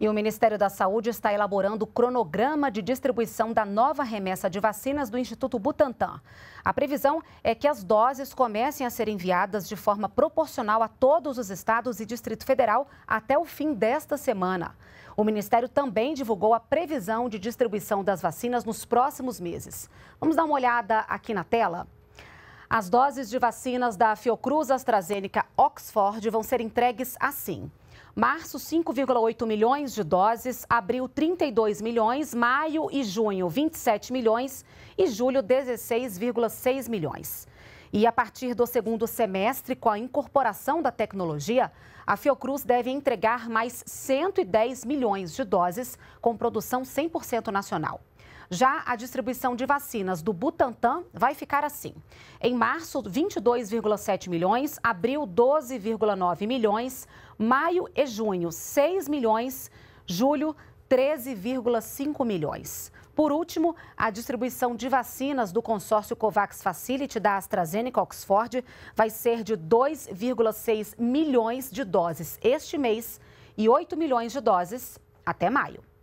E o Ministério da Saúde está elaborando o cronograma de distribuição da nova remessa de vacinas do Instituto Butantan. A previsão é que as doses comecem a ser enviadas de forma proporcional a todos os estados e Distrito Federal até o fim desta semana. O Ministério também divulgou a previsão de distribuição das vacinas nos próximos meses. Vamos dar uma olhada aqui na tela? As doses de vacinas da Fiocruz AstraZeneca Oxford vão ser entregues assim. Março, 5,8 milhões de doses, abril, 32 milhões, maio e junho, 27 milhões e julho, 16,6 milhões. E a partir do segundo semestre, com a incorporação da tecnologia, a Fiocruz deve entregar mais 110 milhões de doses com produção 100% nacional. Já a distribuição de vacinas do Butantan vai ficar assim. Em março, 22,7 milhões, abril, 12,9 milhões, maio e junho, 6 milhões, julho, 13,5 milhões. Por último, a distribuição de vacinas do consórcio COVAX Facility da AstraZeneca Oxford vai ser de 2,6 milhões de doses este mês e 8 milhões de doses até maio.